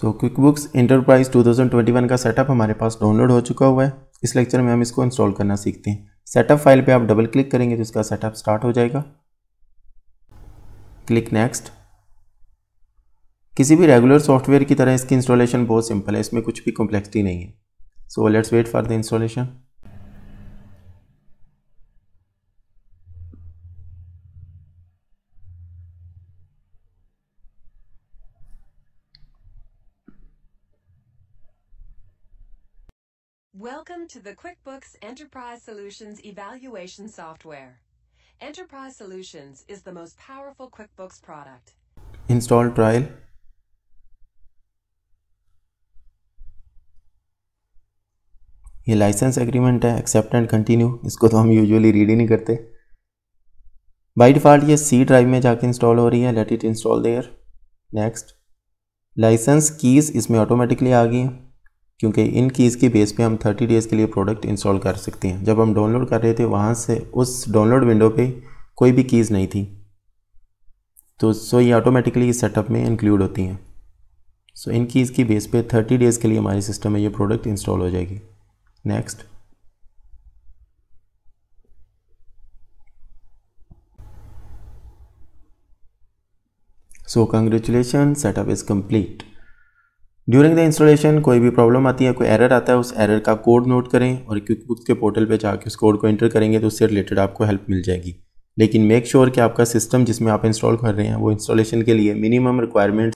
सो QuickBooks Enterprise one का setup हमारे पास डाउनलोड हो चुका हुआ है इस लेक्चर में हम इसको इंस्टॉल करना सीखते हैं सेटअप फाइल पे आप डबल क्लिक करेंगे तो इसका सेटअप स्टार्ट हो जाएगा क्लिक नेक्स्ट किसी भी रेगुलर सॉफ्टवेयर की तरह इसकी इंस्टॉलेशन बहुत सिंपल है इसमें कुछ भी कॉम्प्लेक्सिटी नहीं है so let's wait for the installation Welcome to the QuickBooks Enterprise Solutions Evaluation Software. Enterprise Solutions is the most powerful QuickBooks product. Install trial. ये लाइसेंस एग्रीमेंट है एक्सेप्ट एंड कंटिन्यू इसको तो हम यूजुअली रीड ही नहीं करते by default ये C drive में जाके इंस्टॉल हो रही है let it install there next licence keys इसमें ऑटोमेटिकली आ गई है क्योंकि इन कीज़ की बेस पे हम 30 डेज़ के लिए प्रोडक्ट इंस्टॉल कर सकते हैं जब हम डाउनलोड कर रहे थे वहाँ से उस डाउनलोड विंडो पे कोई भी कीज़ नहीं थी तो सो ये ऑटोमेटिकली इस सेटअप में इंक्लूड होती हैं सो इन कीज़ की बेस पे 30 डेज़ के लिए हमारे सिस्टम में ये प्रोडक्ट इंस्टॉल हो जाएगी next so congratulation setup is complete during the installation कोई भी प्रॉब्लम आती है कोई एरर आता है उस एरर का कोड नोट करें और क्विक बुक के पोर्टल पे जाकर उस कोड को एंटर करेंगे तो उससे रिलेटेड आपको हेल्प मिल जाएगी लेकिन मेक श्योर sure कि आपका सिस्टम जिसमें आप इंस्टॉल कर रहे हैं वो इंस्टॉलेशन के लिए मिनिमम रिक्वायरमेंट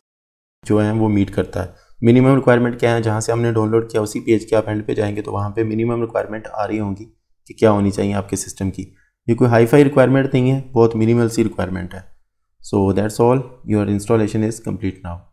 जो है वो मीट करता है मिनिमम रिक्वायरमेंट क्या है जहाँ से हमने डाउनलोड किया उसी पेज के आप एंड पे जाएंगे तो वहाँ पे मिनिमम रिक्वायरमेंट आ रही होंगी कि क्या होनी चाहिए आपके सिस्टम की ये कोई हाई फाई रिक्वायरमेंट नहीं है बहुत मिनिमल सी रिक्वायरमेंट है so that's all your installation is complete now